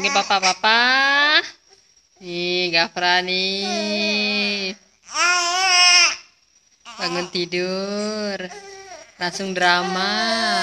panggil papa papa nih Gafra nih bangun tidur langsung drama